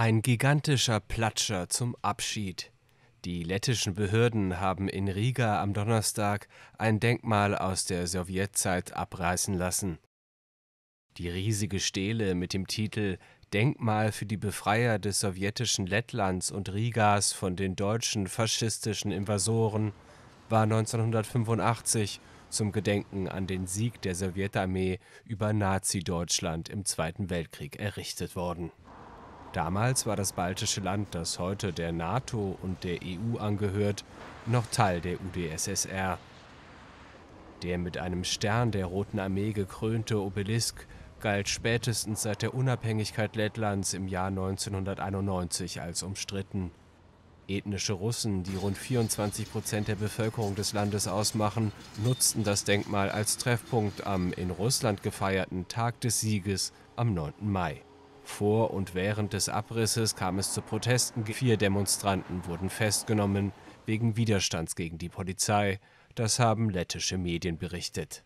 Ein gigantischer Platscher zum Abschied. Die lettischen Behörden haben in Riga am Donnerstag ein Denkmal aus der Sowjetzeit abreißen lassen. Die riesige Stele mit dem Titel Denkmal für die Befreier des sowjetischen Lettlands und Rigas von den deutschen faschistischen Invasoren war 1985 zum Gedenken an den Sieg der Sowjetarmee über Nazi-Deutschland im Zweiten Weltkrieg errichtet worden. Damals war das baltische Land, das heute der NATO und der EU angehört, noch Teil der UdSSR. Der mit einem Stern der Roten Armee gekrönte Obelisk galt spätestens seit der Unabhängigkeit Lettlands im Jahr 1991 als umstritten. Ethnische Russen, die rund 24 Prozent der Bevölkerung des Landes ausmachen, nutzten das Denkmal als Treffpunkt am in Russland gefeierten Tag des Sieges am 9. Mai. Vor und während des Abrisses kam es zu Protesten. Vier Demonstranten wurden festgenommen wegen Widerstands gegen die Polizei. Das haben lettische Medien berichtet.